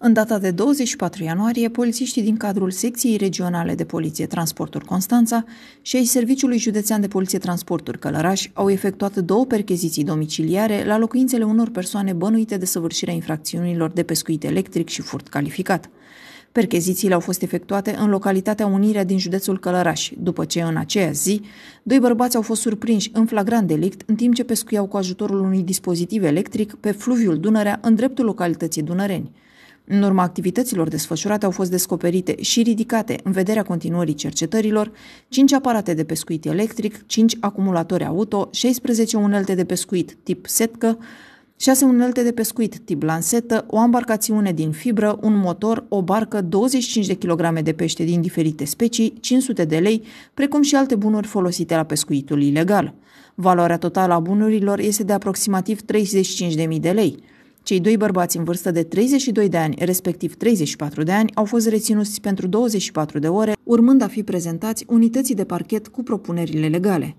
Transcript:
În data de 24 ianuarie, polițiștii din cadrul secției regionale de poliție Transporturi Constanța și ai Serviciului Județean de Poliție Transporturi Călăraș au efectuat două percheziții domiciliare la locuințele unor persoane bănuite de săvârșirea infracțiunilor de pescuit electric și furt calificat. Perchezițiile au fost efectuate în localitatea Unirea din județul Călăraș, după ce în aceea zi, doi bărbați au fost surprinși în flagrant delict în timp ce pescuiau cu ajutorul unui dispozitiv electric pe fluviul Dunărea în dreptul localității Dunăreni. În urma activităților desfășurate au fost descoperite și ridicate, în vederea continuării cercetărilor, 5 aparate de pescuit electric, 5 acumulatori auto, 16 unelte de pescuit tip setcă, 6 unelte de pescuit tip lansetă, o embarcațiune din fibră, un motor, o barcă, 25 de kg de pește din diferite specii, 500 de lei, precum și alte bunuri folosite la pescuitul ilegal. Valoarea totală a bunurilor este de aproximativ 35.000 de lei. Cei doi bărbați în vârstă de 32 de ani, respectiv 34 de ani, au fost reținuți pentru 24 de ore, urmând a fi prezentați unității de parchet cu propunerile legale.